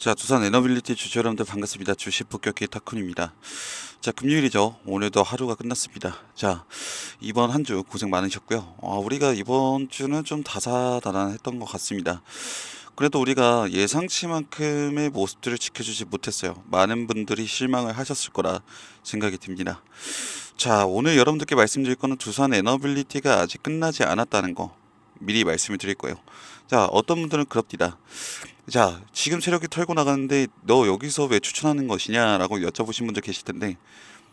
자 두산 에너빌리티 주주 여러분들 반갑습니다. 주식 폭격기 타쿤입니다. 자 금요일이죠. 오늘도 하루가 끝났습니다. 자 이번 한 주 고생 많으셨고요. 아, 우리가 이번 주는 좀 다사다난했던 것 같습니다. 그래도 우리가 예상치만큼의 모습들을 지켜주지 못했어요. 많은 분들이 실망을 하셨을 거라 생각이 듭니다. 자 오늘 여러분들께 말씀드릴 거는 두산 에너빌리티가 아직 끝나지 않았다는 거. 미리 말씀을 드릴 거예요. 자, 어떤 분들은 그럽디다. 자, 지금 세력이 털고 나가는데 너 여기서 왜 추천하는 것이냐라고 여쭤보신 분들 계실 텐데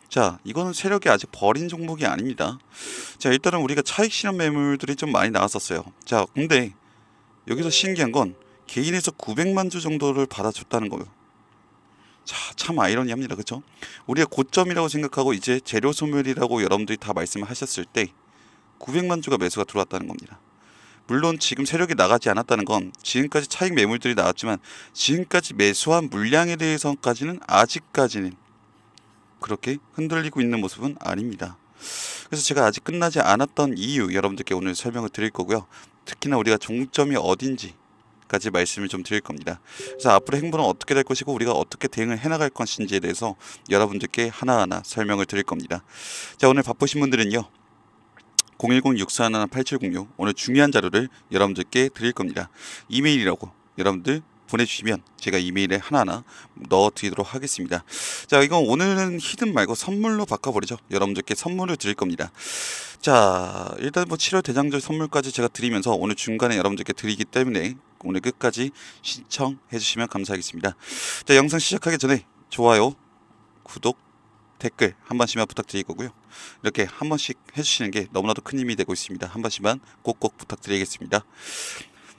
자, 이거는 세력이 아직 버린 종목이 아닙니다. 자, 일단은 우리가 차익 실현 매물들이 좀 많이 나왔었어요. 자, 근데 여기서 신기한 건 개인에서 900만 주 정도를 받아줬다는 거예요. 자, 참 아이러니합니다. 그렇죠? 우리가 고점이라고 생각하고 이제 재료 소멸이라고 여러분들이 다 말씀하셨을 을때 900만 주가 매수가 들어왔다는 겁니다. 물론 지금 세력이 나가지 않았다는 건 지금까지 차익 매물들이 나왔지만 지금까지 매수한 물량에 대해서까지는 아직까지는 그렇게 흔들리고 있는 모습은 아닙니다. 그래서 제가 아직 끝나지 않았던 이유 여러분들께 오늘 설명을 드릴 거고요. 특히나 우리가 종점이 어딘지 까지 말씀을 좀 드릴 겁니다. 그래서 앞으로 행보는 어떻게 될 것이고 우리가 어떻게 대응을 해나갈 것인지에 대해서 여러분들께 하나하나 설명을 드릴 겁니다. 자 오늘 바쁘신 분들은요. 010-6411-8706 오늘 중요한 자료를 여러분들께 드릴 겁니다. 이메일이라고 여러분들 보내주시면 제가 이메일에 하나하나 넣어드리도록 하겠습니다. 자, 이건 오늘은 히든 말고 선물로 바꿔버리죠. 여러분들께 선물을 드릴 겁니다. 자, 일단 뭐 7월 대장절 선물까지 제가 드리면서 오늘 중간에 여러분들께 드리기 때문에 오늘 끝까지 신청해주시면 감사하겠습니다. 자, 영상 시작하기 전에 좋아요, 구독, 댓글 한 번씩만 부탁드릴 거고요. 이렇게 한 번씩 해주시는 게 너무나도 큰 힘이 되고 있습니다. 한 번씩만 꼭꼭 부탁드리겠습니다.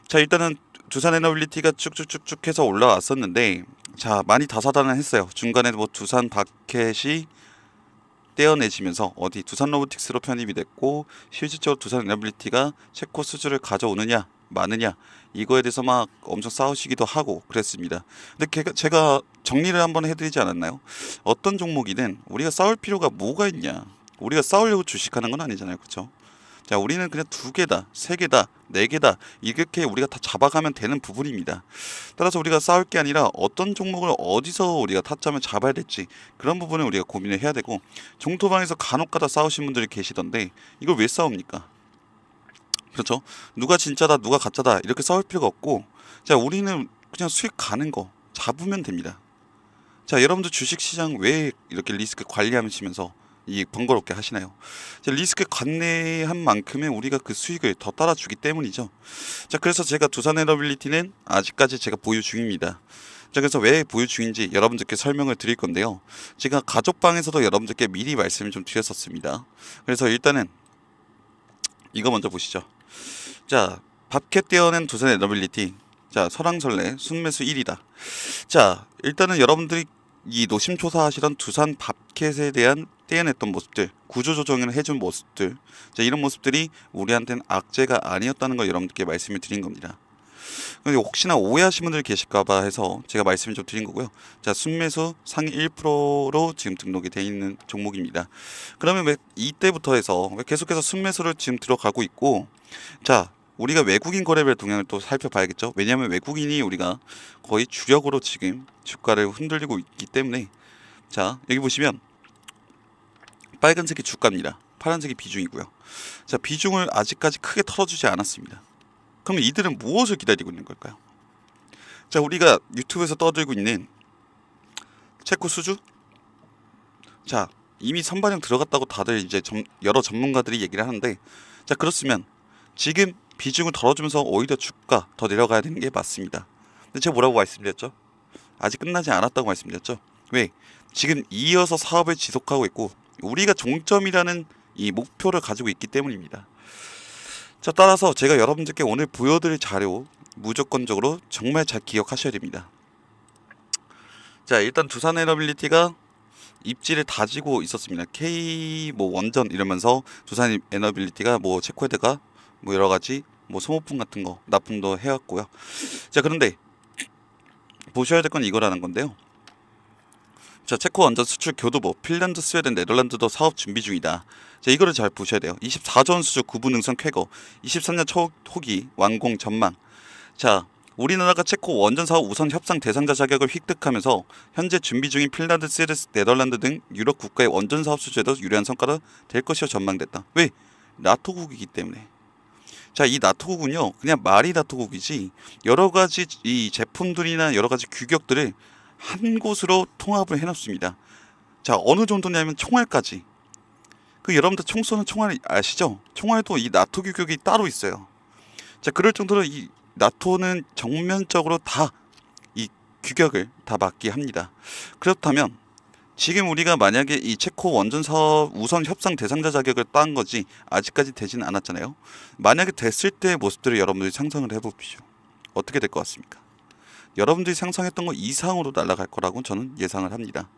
자 일단은 두산 에너빌리티가 쭉쭉쭉쭉 해서 올라왔었는데 자 많이 다사다난 했어요. 중간에 뭐 두산 바켓이 떼어내지면서 어디 두산 로보틱스로 편입이 됐고 실질적으로 두산 에너빌리티가 체코 수주를 가져오느냐 마느냐 이거에 대해서 막 엄청 싸우시기도 하고 그랬습니다. 근데 제가 정리를 한번 해드리지 않았나요? 어떤 종목이든 우리가 싸울 필요가 뭐가 있냐? 우리가 싸우려고 주식하는 건 아니잖아요, 그렇죠? 자, 우리는 그냥 두 개다, 세 개다, 네 개다 이렇게 우리가 다 잡아가면 되는 부분입니다. 따라서 우리가 싸울 게 아니라 어떤 종목을 어디서 우리가 타점을 잡아야 될지 그런 부분을 우리가 고민을 해야 되고 종토방에서 간혹가다 싸우신 분들이 계시던데 이걸 왜 싸웁니까? 그렇죠? 누가 진짜다, 누가 가짜다 이렇게 싸울 필요가 없고 자 우리는 그냥 수익 가는 거 잡으면 됩니다. 자 여러분들 주식시장 왜 이렇게 리스크 관리하시면서 이 번거롭게 하시나요? 자, 리스크 관내한 만큼의 우리가 그 수익을 더 따라주기 때문이죠. 자 그래서 제가 두산 에너빌리티는 아직까지 제가 보유 중입니다. 자 그래서 왜 보유 중인지 여러분들께 설명을 드릴 건데요. 제가 가족방에서도 여러분들께 미리 말씀을 좀 드렸었습니다. 그래서 일단은 이거 먼저 보시죠. 자, 밥캣 떼어낸 두산의 너빌리티 자, 설왕설래 순매수 1위다. 자, 일단은 여러분들이 이 노심초사하시던 두산 밥캣에 대한 떼어냈던 모습들, 구조조정을 해준 모습들, 자, 이런 모습들이 우리한테는 악재가 아니었다는 걸 여러분들께 말씀을 드린 겁니다. 혹시나 오해하신 분들 계실까봐 해서 제가 말씀을 좀 드린 거고요. 자, 순매수 상위 1%로 지금 등록이 돼 있는 종목입니다. 그러면 왜 이때부터 해서 왜 계속해서 순매수를 지금 들어가고 있고, 자, 우리가 외국인 거래별 동향을 또 살펴봐야겠죠. 왜냐하면 외국인이 우리가 거의 주력으로 지금 주가를 흔들리고 있기 때문에 자 여기 보시면 빨간색이 주가입니다. 파란색이 비중이고요. 자 비중을 아직까지 크게 털어주지 않았습니다. 그러면 이들은 무엇을 기다리고 있는 걸까요? 자, 우리가 유튜브에서 떠들고 있는 체코 수주? 자, 이미 선반영 들어갔다고 다들 이제 점, 여러 전문가들이 얘기를 하는데 자, 그렇으면 지금 비중을 덜어주면서 오히려 주가 더 내려가야 되는 게 맞습니다. 근데 제가 뭐라고 말씀드렸죠? 아직 끝나지 않았다고 말씀드렸죠? 왜? 지금 이어서 사업을 지속하고 있고 우리가 종점이라는 이 목표를 가지고 있기 때문입니다. 자 따라서 제가 여러분들께 오늘 보여드릴 자료 무조건적으로 정말 잘 기억하셔야 됩니다. 자 일단 두산 에너빌리티가 입지를 다지고 있었습니다. K 뭐 원전 이러면서 두산 에너빌리티가 뭐 체코헤드가 뭐 여러 가지 뭐 소모품 같은 거 납품도 해왔고요. 자 그런데 보셔야 될 건 이거라는 건데요. 자, 체코 원전 수출 교두보, 뭐 핀란드, 스웨덴, 네덜란드도 사업 준비 중이다. 자, 이거를 잘 보셔야 돼요. 24전 수주 구분 능선 쾌거, 23년 초 호기 완공 전망. 자, 우리나라가 체코 원전 사업 우선 협상 대상자 자격을 획득하면서 현재 준비 중인 핀란드, 스웨덴, 네덜란드 등 유럽 국가의 원전 사업 수주에도 유리한 성과가 될 것이어 전망됐다. 왜? 나토국이기 때문에. 자, 이 나토국은요, 그냥 말이 나토국이지, 여러 가지 이 제품들이나 여러 가지 규격들을 한 곳으로 통합을 해놨습니다. 자, 어느 정도냐면 총알까지. 그 여러분들 총 쏘는 총알 아시죠? 총알도 이 나토 규격이 따로 있어요. 자, 그럴 정도로 이 나토는 정면적으로 다 이 규격을 다 맞게 합니다. 그렇다면 지금 우리가 만약에 이 체코 원전 사업 우선 협상 대상자 자격을 딴 거지 아직까지 되진 않았잖아요. 만약에 됐을 때의 모습들을 여러분들이 상상을 해봅시오 어떻게 될 것 같습니까? 여러분들이 상상했던 것 이상으로 날아갈 거라고 저는 예상을 합니다.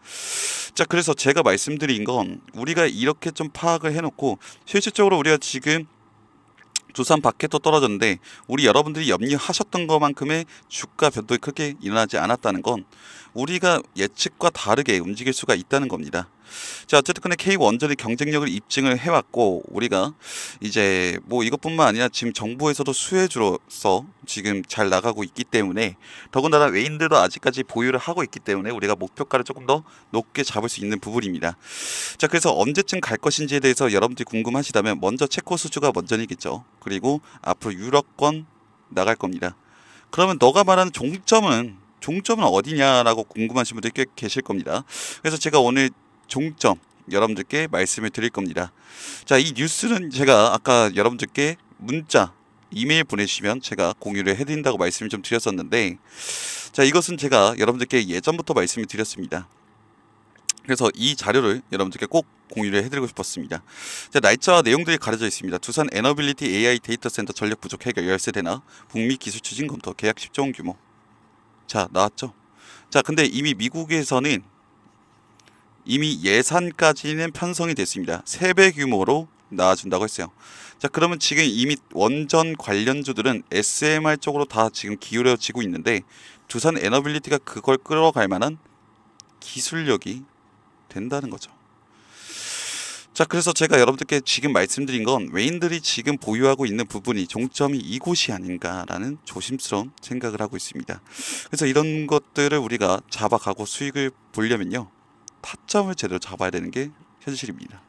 자, 그래서 제가 말씀드린 건 우리가 이렇게 좀 파악을 해놓고 실질적으로 우리가 지금 두산 바켓도 떨어졌는데 우리 여러분들이 염려하셨던 것만큼의 주가 변동이 크게 일어나지 않았다는 건 우리가 예측과 다르게 움직일 수가 있다는 겁니다. 자, 어쨌든 간에 K가 완전히 경쟁력을 입증을 해왔고, 우리가 이제 뭐 이것뿐만 아니라 지금 정부에서도 수혜주로서 지금 잘 나가고 있기 때문에, 더군다나 외인들도 아직까지 보유를 하고 있기 때문에 우리가 목표가를 조금 더 높게 잡을 수 있는 부분입니다. 자, 그래서 언제쯤 갈 것인지에 대해서 여러분들이 궁금하시다면 먼저 체코 수주가 먼저이겠죠. 그리고 앞으로 유럽권 나갈 겁니다. 그러면 너가 말하는 종점은 종점은 어디냐라고 궁금하신 분들이 꽤 계실 겁니다. 그래서 제가 오늘 종점 여러분들께 말씀을 드릴 겁니다. 자, 이 뉴스는 제가 아까 여러분들께 문자, 이메일 보내시면 제가 공유를 해드린다고 말씀을 좀 드렸었는데, 자, 이것은 제가 여러분들께 예전부터 말씀을 드렸습니다. 그래서 이 자료를 여러분들께 꼭 공유를 해드리고 싶었습니다. 자, 날짜와 내용들이 가려져 있습니다. 두산 에너빌리티 AI 데이터 센터 전력 부족 해결 열세 대나 북미 기술 추진 검토 계약 10조 원 규모. 자, 나왔죠? 자, 근데 이미 미국에서는 이미 예산까지는 편성이 됐습니다. 3배 규모로 나와준다고 했어요. 자 그러면 지금 이미 원전 관련주들은 SMR 쪽으로 다 지금 기울여지고 있는데 두산 에너빌리티가 그걸 끌어갈 만한 기술력이 된다는 거죠. 자 그래서 제가 여러분들께 지금 말씀드린 건 외인들이 지금 보유하고 있는 부분이 종점이 이곳이 아닌가라는 조심스러운 생각을 하고 있습니다. 그래서 이런 것들을 우리가 잡아가고 수익을 보려면요. 타점을 제대로 잡아야 되는 게 현실입니다.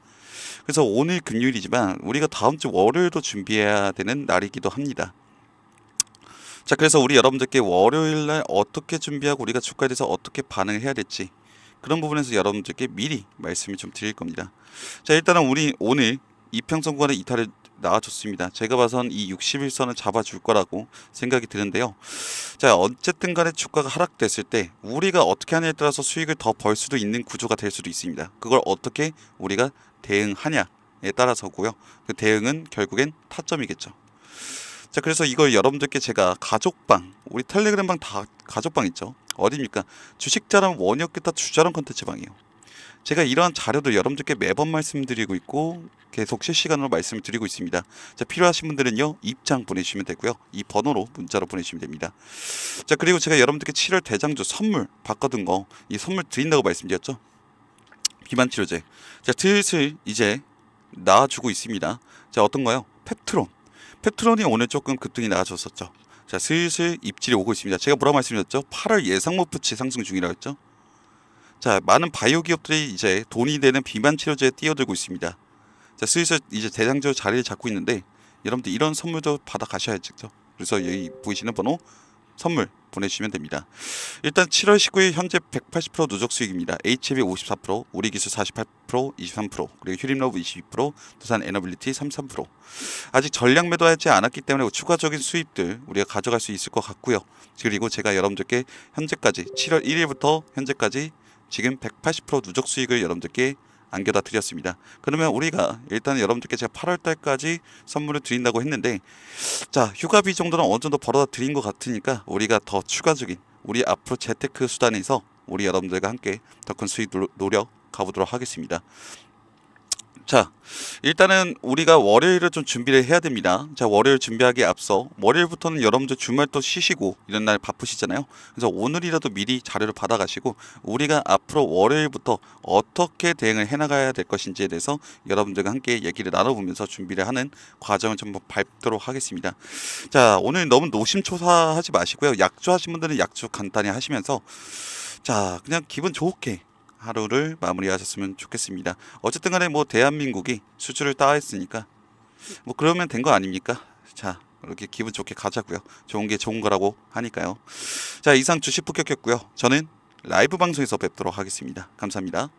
그래서 오늘 금요일이지만 우리가 다음 주 월요일도 준비해야 되는 날이기도 합니다. 자, 그래서 우리 여러분들께 월요일 날 어떻게 준비하고 우리가 주가에 대해서 어떻게 반응을 해야 될지 그런 부분에서 여러분들께 미리 말씀을 좀 드릴 겁니다. 자, 일단은 우리 오늘 이평선 구간의 이탈을 나와줬습니다. 제가 봐선 이 61선을 잡아줄 거라고 생각이 드는데요. 자 어쨌든 간에 주가가 하락됐을 때 우리가 어떻게 하느냐에 따라서 수익을 더 벌 수도 있는 구조가 될 수도 있습니다. 그걸 어떻게 우리가 대응하냐에 따라서고요. 그 대응은 결국엔 타점이겠죠. 자 그래서 이걸 여러분들께 제가 가족방 우리 텔레그램방 다 가족방 있죠 어디입니까 주식자랑 원역기타 주자랑 컨텐츠방이에요 제가 이러한 자료들 여러분들께 매번 말씀드리고 있고 계속 실시간으로 말씀 드리고 있습니다. 자, 필요하신 분들은요. 입장 보내주시면 되고요. 이 번호로 문자로 보내주시면 됩니다. 자, 그리고 제가 여러분들께 7월 대장주 선물 받거든 거 이 선물 드린다고 말씀드렸죠. 비만 치료제. 자, 슬슬 이제 나와주고 있습니다. 자, 어떤가요? 펩트론. 펩트론이 오늘 조금 급등이 나아졌었죠. 자, 슬슬 입질이 오고 있습니다. 제가 뭐라 고 말씀드렸죠? 8월 예상 목프치 상승 중이라고 했죠? 자, 많은 바이오 기업들이 이제 돈이 되는 비만 치료제에 뛰어들고 있습니다. 자, 슬슬 이제 대장적 자리를 잡고 있는데 여러분들 이런 선물도 받아 가셔야죠. 그래서 여기 보이시는 번호 선물 보내주시면 됩니다. 일단 7월 19일 현재 180% 누적 수익입니다. HB 54%, 우리기술 48%, 23%, 그리고 휴림러브 22%, 두산 에너빌리티 33%. 아직 전량 매도하지 않았기 때문에 추가적인 수입들 우리가 가져갈 수 있을 것 같고요. 그리고 제가 여러분들께 현재까지 7월 1일부터 현재까지 지금 180% 누적 수익을 여러분들께 안겨다 드렸습니다. 그러면 우리가 일단 여러분들께 제가 8월 달까지 선물을 드린다고 했는데 자 휴가비 정도는 어느 정도 벌어다 드린 것 같으니까 우리가 더 추가적인 우리 앞으로 재테크 수단에서 우리 여러분들과 함께 더 큰 수익 노력 가보도록 하겠습니다. 자, 일단은 우리가 월요일을 좀 준비를 해야 됩니다. 자, 월요일 준비하기 앞서 월요일부터는 여러분들 주말 또 쉬시고 이런 날 바쁘시잖아요. 그래서 오늘이라도 미리 자료를 받아가시고 우리가 앞으로 월요일부터 어떻게 대응을 해나가야 될 것인지에 대해서 여러분들과 함께 얘기를 나눠보면서 준비를 하는 과정을 좀 밟도록 하겠습니다. 자, 오늘 너무 노심초사하지 마시고요. 약주하신 분들은 약주 간단히 하시면서 자, 그냥 기분 좋게 하루를 마무리하셨으면 좋겠습니다. 어쨌든 간에 뭐 대한민국이 수출을 따했으니까 뭐 그러면 된 거 아닙니까? 자, 이렇게 기분 좋게 가자고요. 좋은 게 좋은 거라고 하니까요. 자, 이상 주식 폭격했고요. 저는 라이브 방송에서 뵙도록 하겠습니다. 감사합니다.